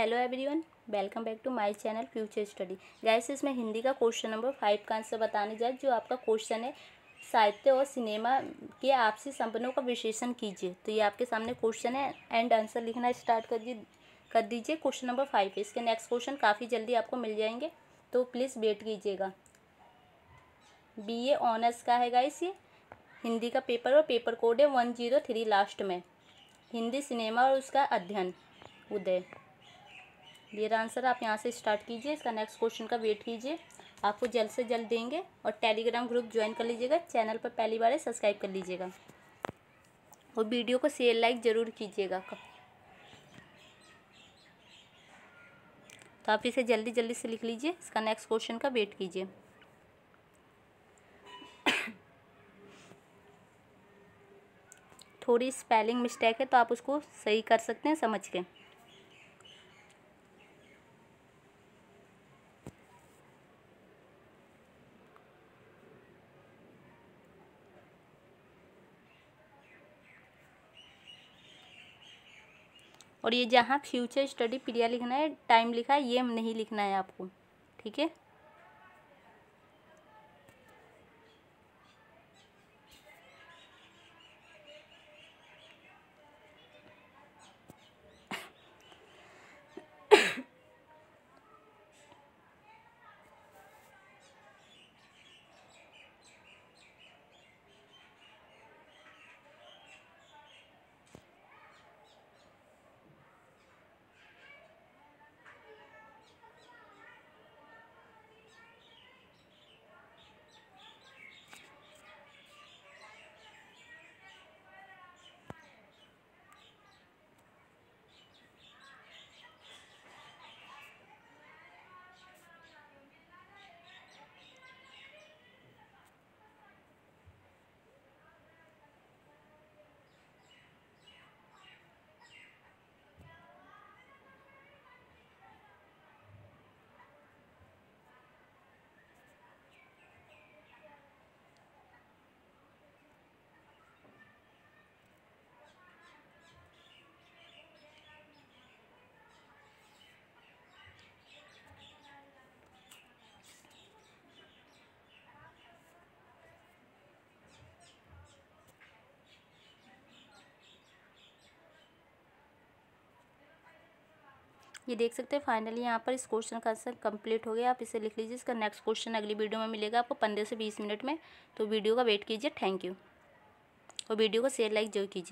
hello everyone welcome back to my channel future study guys इसमें हिंदी का question number five का answer बताने जाए जो आपका क्वेश्चन है साहित्य और सिनेमा के आपसी संपन्नों का विश्लेषण कीजिए तो ये आपके सामने क्वेश्चन है एंड आंसर लिखना स्टार्ट कर दी कर दीजिए क्वेश्चन नंबर फाइव इसके नेक्स्ट क्वेश्चन काफ़ी जल्दी आपको मिल जाएंगे तो प्लीज़ वेट कीजिएगा बी ए ऑनर्स का है गाइस ये हिंदी का पेपर और पेपर कोड है वन जीरो थ्री लास्ट में हिंदी सिनेमा और उसका अध्ययन उदय ये आंसर आप यहाँ से स्टार्ट कीजिए इसका नेक्स्ट क्वेश्चन का वेट कीजिए आपको जल्द से जल्द देंगे और टेलीग्राम ग्रुप ज्वाइन कर लीजिएगा चैनल पर पहली बार सब्सक्राइब कर लीजिएगा और वीडियो को शेयर लाइक ज़रूर कीजिएगा तो आप इसे जल्दी जल्दी से लिख लीजिए इसका नेक्स्ट क्वेश्चन का वेट कीजिए थोड़ी स्पेलिंग मिस्टेक है तो आप उसको सही कर सकते हैं समझ के और ये जहाँ फ्यूचर स्टडी पीरिया लिखना है टाइम लिखा है ये नहीं लिखना है आपको ठीक है ये देख सकते हैं फाइनली यहाँ पर इस क्वेश्चन का आंसर कंप्लीट हो गया आप इसे लिख लीजिए इसका नेक्स्ट क्वेश्चन अगली वीडियो में मिलेगा आपको पंद्रह से बीस मिनट में तो वीडियो का वेट कीजिए थैंक यू और वीडियो को शेयर लाइक जरूर कीजिए